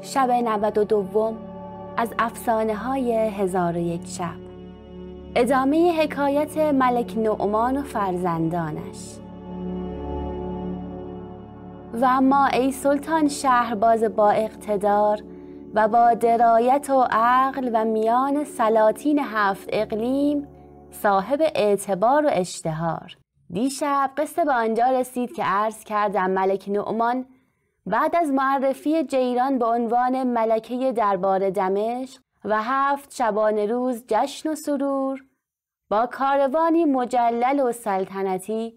شب 92 از افسانه های هزار و یک شب ادامه حکایت ملک نعمان و فرزندانش و اما ای سلطان شهرباز با اقتدار و با درایت و عقل و میان سلاطین هفت اقلیم صاحب اعتبار و اشتهار دیشب قصه به آنجا رسید که عرض کردم ملک نعمان بعد از معرفی جیران به عنوان ملکه دربار دمشق و هفت شبانه روز جشن و سرور با کاروانی مجلل و سلطنتی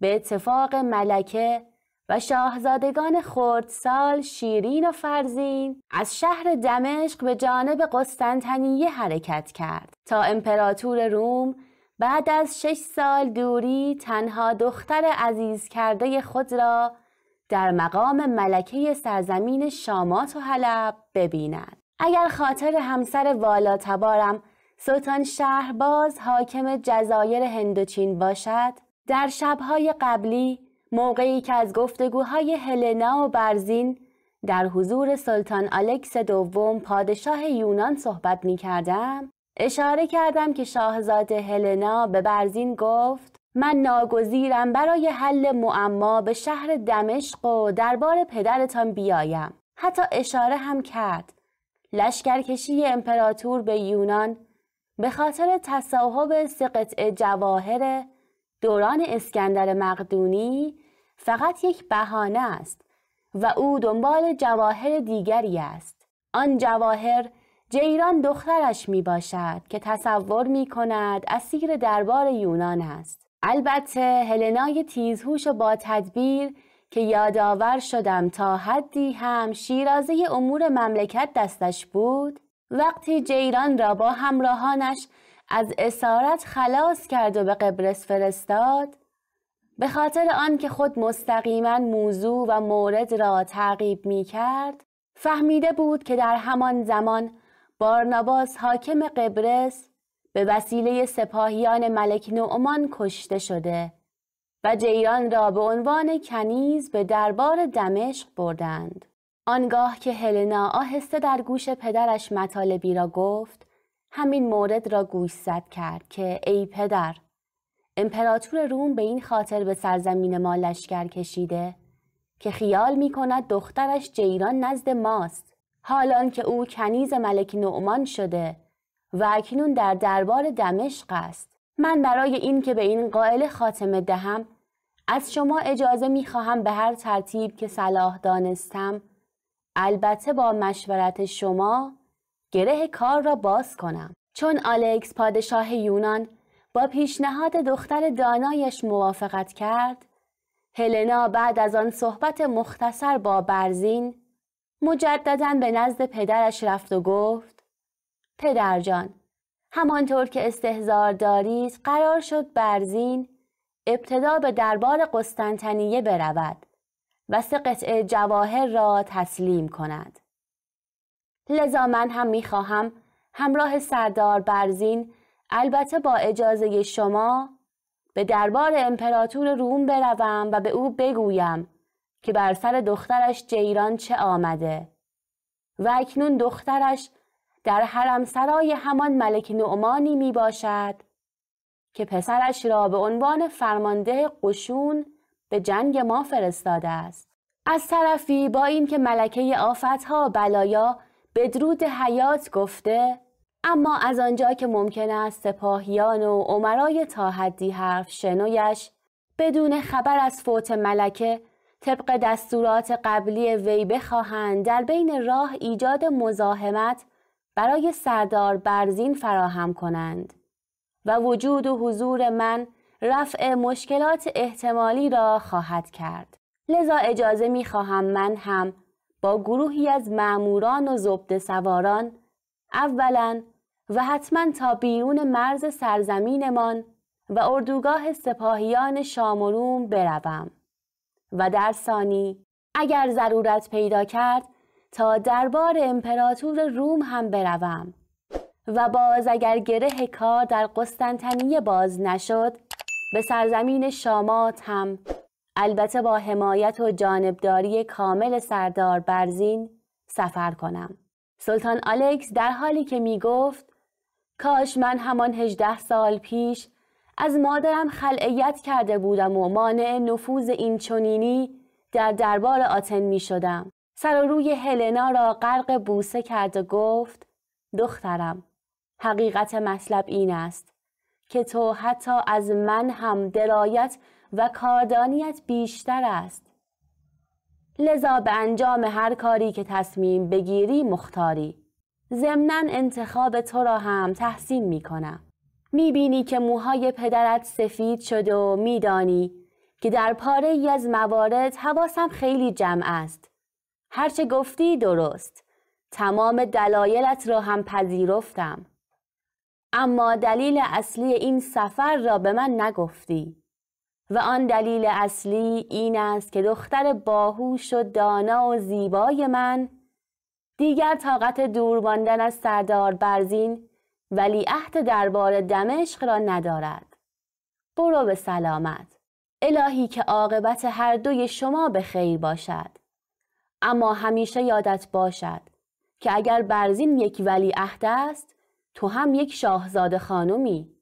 به اتفاق ملکه و شاهزادگان خردسال شیرین و فرزین از شهر دمشق به جانب قسطنطنیه حرکت کرد تا امپراتور روم بعد از شش سال دوری تنها دختر عزیز کرده خود را در مقام ملکه سرزمین شامات و حلب ببیند اگر خاطر همسر والاتبارم تبارم سلطان شهرباز حاکم جزایر هندوچین باشد در شبهای قبلی موقعی که از گفتگوهای هلنا و برزین در حضور سلطان الکس دوم پادشاه یونان صحبت می کردم اشاره کردم که شاهزاده هلنا به برزین گفت من ناگزیرم برای حل معما به شهر دمشق و دربار پدرتان بیایم حتی اشاره هم کرد لشکرکشی امپراتور به یونان به خاطر تصاحب سه جواهر دوران اسکندر مقدونی فقط یک بهانه است و او دنبال جواهر دیگری است آن جواهر جیران دخترش می باشد که تصور می کند اسیر دربار یونان است البته هلنای تیزهوش و با تدبیر که یادآور شدم تا حدی هم شیرازه امور مملکت دستش بود وقتی جیران را با همراهانش از اسارت خلاص کرد و به قبرس فرستاد به خاطر آنکه خود مستقیما موضوع و مورد را تعقیب می کرد فهمیده بود که در همان زمان بارناباس حاکم قبرس به وسیله سپاهیان ملک نعمان کشته شده و جیران را به عنوان کنیز به دربار دمشق بردند. آنگاه که هلنا آهسته در گوش پدرش مطالبی را گفت همین مورد را گوشزد کرد که ای پدر امپراتور روم به این خاطر به سرزمین ما لشکر کشیده که خیال می کند دخترش جیران نزد ماست حالان که او کنیز ملک نعمان شده و اکنون در دربار دمشق است من برای این که به این قائل خاتمه دهم از شما اجازه می خواهم به هر ترتیب که صلاح دانستم البته با مشورت شما گره کار را باز کنم چون آلکس پادشاه یونان با پیشنهاد دختر دانایش موافقت کرد هلنا بعد از آن صحبت مختصر با برزین مجددا به نزد پدرش رفت و گفت پدرجان همانطور که استهزار دارید قرار شد برزین ابتدا به دربار قسطنطنیه برود و سه قطعه جواهر را تسلیم کند لذا من هم میخواهم همراه سردار برزین البته با اجازه شما به دربار امپراتور روم بروم و به او بگویم که بر سر دخترش جیران چه آمده و اکنون دخترش در حرم سرای همان ملک نعمانی می باشد که پسرش را به عنوان فرمانده قشون به جنگ ما فرستاده است. از طرفی با اینکه ملکه آفتها بلایا به درود حیات گفته اما از آنجا که ممکن است سپاهیان و عمرای تا حدی حرف شنویش بدون خبر از فوت ملکه طبق دستورات قبلی وی بخواهند در بین راه ایجاد مزاحمت برای سردار برزین فراهم کنند و وجود و حضور من رفع مشکلات احتمالی را خواهد کرد. لذا اجازه می خواهم من هم با گروهی از معموران و زبد سواران اولا و حتما تا بیرون مرز سرزمینمان و اردوگاه سپاهیان شام و بروم و در ثانی اگر ضرورت پیدا کرد تا دربار امپراتور روم هم بروم و باز اگر گره کار در قسطنطنیه باز نشد به سرزمین شامات هم البته با حمایت و جانبداری کامل سردار برزین سفر کنم سلطان الکس در حالی که می گفت کاش من همان هجده سال پیش از مادرم خلعیت کرده بودم و مانع نفوذ این چنینی در دربار آتن می شدم. سر و روی هلنا را غرق بوسه کرد و گفت دخترم حقیقت مطلب این است که تو حتی از من هم درایت و کاردانیت بیشتر است لذا به انجام هر کاری که تصمیم بگیری مختاری ضمنا انتخاب تو را هم تحسین می کنم می بینی که موهای پدرت سفید شده و دانی که در پاره ای از موارد حواسم خیلی جمع است هرچه گفتی درست تمام دلایلت را هم پذیرفتم اما دلیل اصلی این سفر را به من نگفتی و آن دلیل اصلی این است که دختر باهوش و دانا و زیبای من دیگر طاقت دور ماندن از سردار برزین ولی عهد دربار دمشق را ندارد برو به سلامت الهی که عاقبت هر دوی شما به خیر باشد اما همیشه یادت باشد که اگر برزین یک ولی عهد است تو هم یک شاهزاده خانمی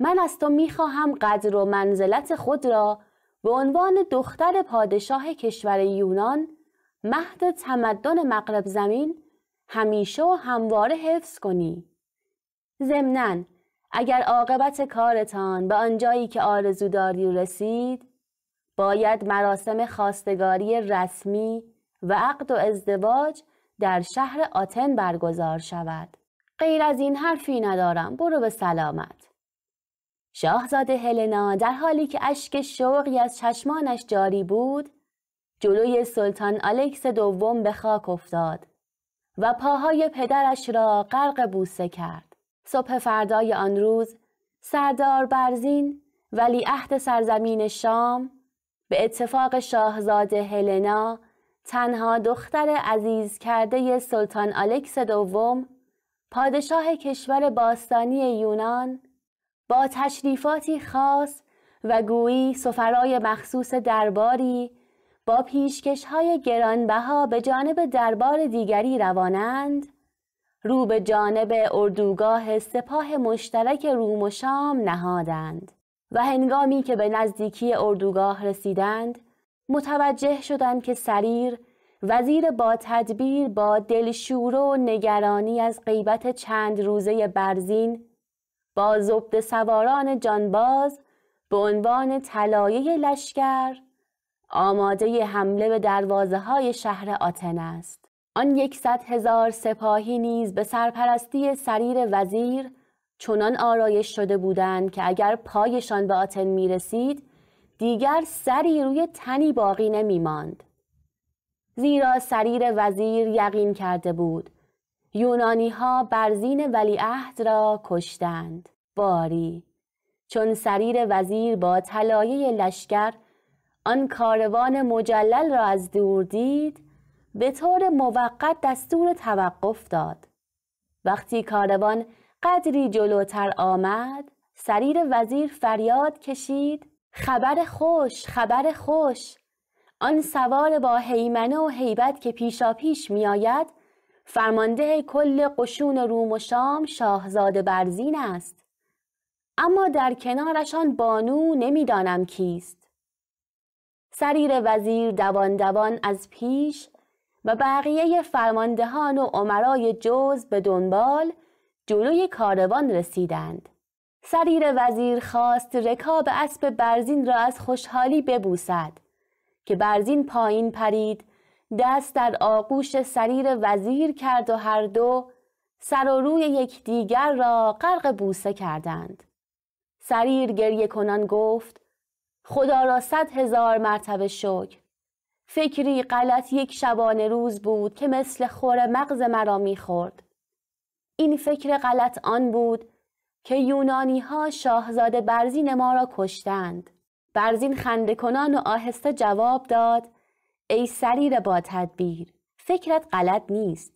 من از تو میخواهم قدر و منزلت خود را به عنوان دختر پادشاه کشور یونان مهد تمدن مغرب زمین همیشه و همواره حفظ کنی ضمنا اگر عاقبت کارتان به آنجایی که آرزو داری رسید باید مراسم خواستگاری رسمی و عقد و ازدواج در شهر آتن برگزار شود. غیر از این حرفی ندارم برو به سلامت. شاهزاده هلنا در حالی که اشک شوقی از چشمانش جاری بود جلوی سلطان الکس دوم به خاک افتاد و پاهای پدرش را غرق بوسه کرد. صبح فردای آن روز سردار برزین ولی عهد سرزمین شام به اتفاق شاهزاده هلنا تنها دختر عزیز کرده سلطان الکس دوم پادشاه کشور باستانی یونان با تشریفاتی خاص و گویی سفرای مخصوص درباری با پیشکش های گرانبها به جانب دربار دیگری روانند رو به جانب اردوگاه سپاه مشترک روم و شام نهادند و هنگامی که به نزدیکی اردوگاه رسیدند متوجه شدند که سریر وزیر با تدبیر با دلشوره و نگرانی از غیبت چند روزه برزین با زبد سواران جانباز به عنوان طلایه لشکر آماده حمله به دروازه های شهر آتن است. آن یکصد هزار سپاهی نیز به سرپرستی سریر وزیر چنان آرایش شده بودند که اگر پایشان به آتن می رسید دیگر سری روی تنی باقی نمی ماند. زیرا سریر وزیر یقین کرده بود یونانی ها برزین ولیعهد را کشتند باری چون سریر وزیر با طلایه لشکر آن کاروان مجلل را از دور دید به طور موقت دستور توقف داد وقتی کاروان قدری جلوتر آمد سریر وزیر فریاد کشید خبر خوش خبر خوش آن سوار با هیمنه و هیبت که پیشا پیش می آید فرمانده کل قشون روم و شام شاهزاده برزین است اما در کنارشان بانو نمیدانم کیست سریر وزیر دوان دوان از پیش و بقیه فرماندهان و عمرای جز به دنبال جلوی کاروان رسیدند سریر وزیر خواست رکاب اسب برزین را از خوشحالی ببوسد که برزین پایین پرید دست در آغوش سریر وزیر کرد و هر دو سر و روی یکدیگر را غرق بوسه کردند سریر گریه کنان گفت خدا را صد هزار مرتبه شکر فکری غلط یک شبانه روز بود که مثل خور مغز مرا میخورد این فکر غلط آن بود که یونانی ها شاهزاده برزین ما را کشتند برزین خنده و آهسته جواب داد ای سریر با تدبیر فکرت غلط نیست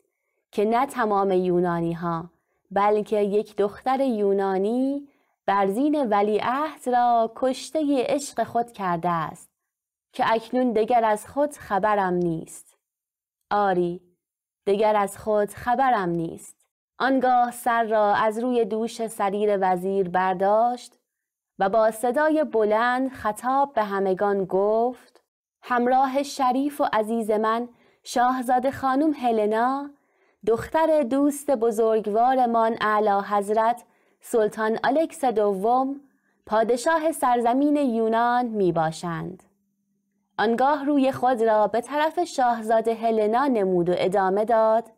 که نه تمام یونانی ها بلکه یک دختر یونانی برزین ولیعهد را کشته عشق خود کرده است که اکنون دگر از خود خبرم نیست آری دگر از خود خبرم نیست آنگاه سر را از روی دوش سریر وزیر برداشت و با صدای بلند خطاب به همگان گفت همراه شریف و عزیز من شاهزاده خانم هلنا دختر دوست بزرگوارمان اعلی حضرت سلطان الکس دوم پادشاه سرزمین یونان می باشند. آنگاه روی خود را به طرف شاهزاده هلنا نمود و ادامه داد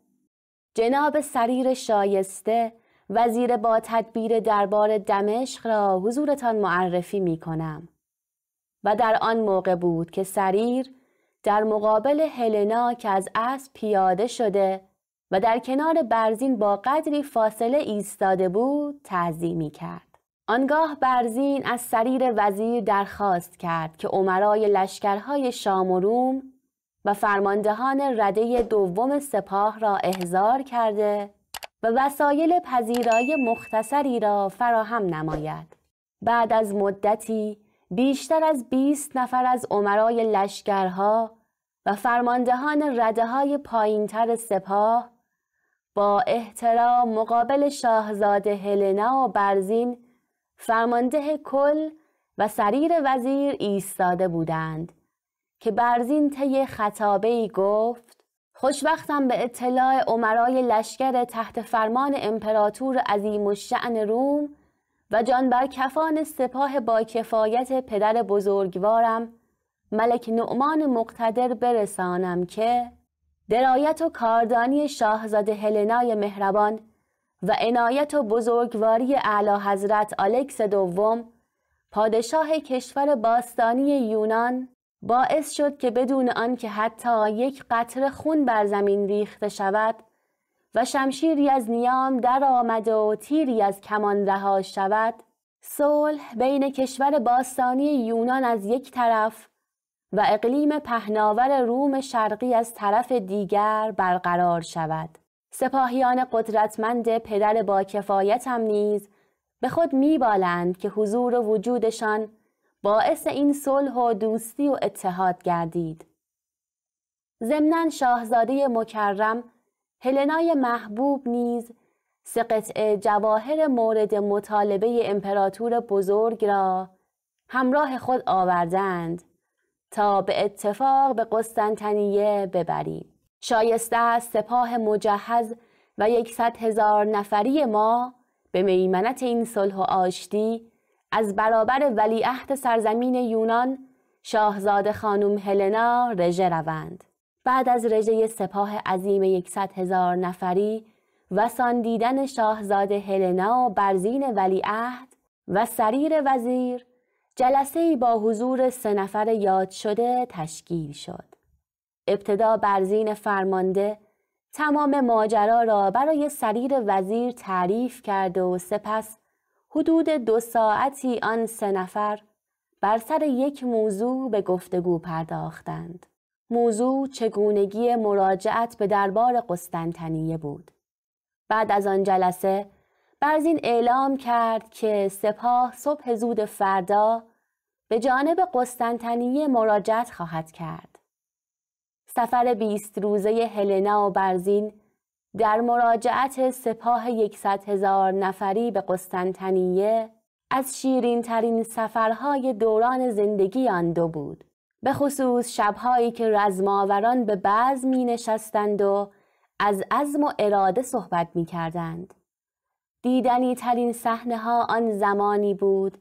جناب سریر شایسته وزیر با تدبیر دربار دمشق را حضورتان معرفی می کنم. و در آن موقع بود که سریر در مقابل هلنا که از اسب پیاده شده و در کنار برزین با قدری فاصله ایستاده بود تعظیمی کرد. آنگاه برزین از سریر وزیر درخواست کرد که عمرای لشکرهای شام و روم و فرماندهان رده دوم سپاه را احضار کرده و وسایل پذیرای مختصری را فراهم نماید. بعد از مدتی بیشتر از 20 نفر از عمرای لشکرها و فرماندهان رده های تر سپاه با احترام مقابل شاهزاده هلنا و برزین فرمانده کل و سریر وزیر ایستاده بودند که برزین طی خطابه ای گفت خوشبختم به اطلاع عمرای لشکر تحت فرمان امپراتور عظیم شعن روم و جان بر کفان سپاه با کفایت پدر بزرگوارم ملک نعمان مقتدر برسانم که درایت و کاردانی شاهزاده هلنای مهربان و عنایت و بزرگواری اعلی حضرت آلکس دوم پادشاه کشور باستانی یونان باعث شد که بدون آنکه حتی یک قطره خون بر زمین ریخته شود و شمشیری از نیام درآمد و تیری از کمان رها شود صلح بین کشور باستانی یونان از یک طرف و اقلیم پهناور روم شرقی از طرف دیگر برقرار شود سپاهیان قدرتمند پدر با کفایتم نیز به خود میبالند که حضور و وجودشان باعث این صلح و دوستی و اتحاد گردید. ضمنا شاهزاده مکرم هلنای محبوب نیز سه جواهر مورد مطالبه امپراتور بزرگ را همراه خود آوردند تا به اتفاق به قسطنطنیه ببریم. شایسته است سپاه مجهز و یکصد هزار نفری ما به میمنت این صلح و آشتی از برابر ولیعهد سرزمین یونان شاهزاده خانم هلنا رژه روند بعد از رژه سپاه عظیم یکصد هزار نفری و ساندیدن شاهزاده هلنا و برزین ولیعهد و سریر وزیر جلسه با حضور سه نفر یاد شده تشکیل شد. ابتدا برزین فرمانده تمام ماجرا را برای سریر وزیر تعریف کرد و سپس حدود دو ساعتی آن سه نفر بر سر یک موضوع به گفتگو پرداختند. موضوع چگونگی مراجعت به دربار قسطنطنیه بود. بعد از آن جلسه برزین اعلام کرد که سپاه صبح زود فردا به جانب قسطنطنیه مراجعت خواهد کرد. سفر بیست روزه هلنا و برزین در مراجعت سپاه یکصد هزار نفری به قسطنطنیه از شیرین ترین سفرهای دوران زندگی آن دو بود. به خصوص شبهایی که رزماوران به بعض می نشستند و از عزم و اراده صحبت می کردند. دیدنی ترین صحنه ها آن زمانی بود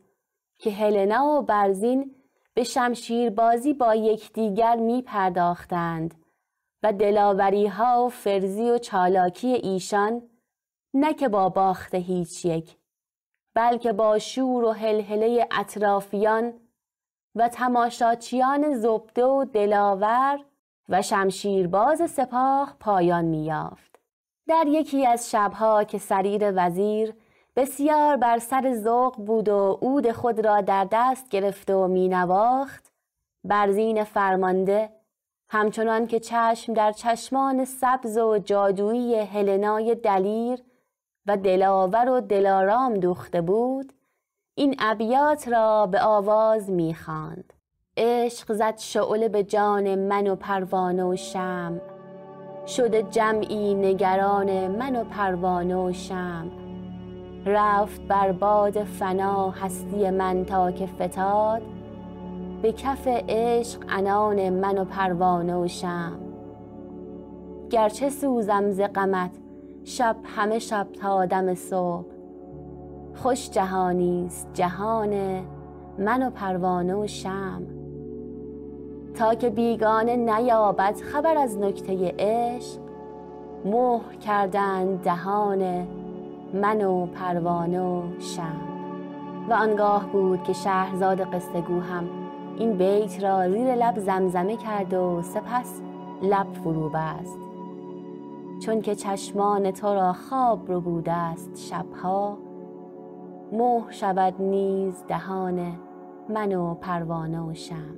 که هلنا و برزین به شمشیر بازی با یکدیگر می پرداختند و دلاوری ها و فرزی و چالاکی ایشان نه که با باخت هیچ یک بلکه با شور و هلهله اطرافیان و تماشاچیان زبده و دلاور و شمشیرباز سپاه پایان میافت. در یکی از شبها که سریر وزیر بسیار بر سر ذوق بود و عود خود را در دست گرفته و مینواخت برزین فرمانده همچنان که چشم در چشمان سبز و جادویی هلنای دلیر و دلاور و دلارام دوخته بود این ابیات را به آواز میخواند عشق زد شعله به جان من و پروانه و شم شده جمعی نگران من و پروانه و شم رفت بر باد فنا هستی من تا که فتاد به کف عشق انان من و پروانه و شم گرچه سوزم ز غمت شب همه شب تا دم صبح خوش جهانیست جهان من و پروانه و شم تا که بیگانه نیابد خبر از نکته عشق مهر کردن دهان من و پروانه و شم و آنگاه بود که شهرزاد قصه گو هم این بیت را زیر لب زمزمه کرد و سپس لب فرو بست چون که چشمان تو را خواب رو بوده است شبها مه شود نیز دهان من و پروانه و شم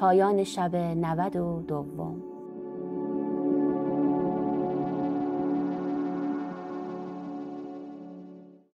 پایان شب نود و دوم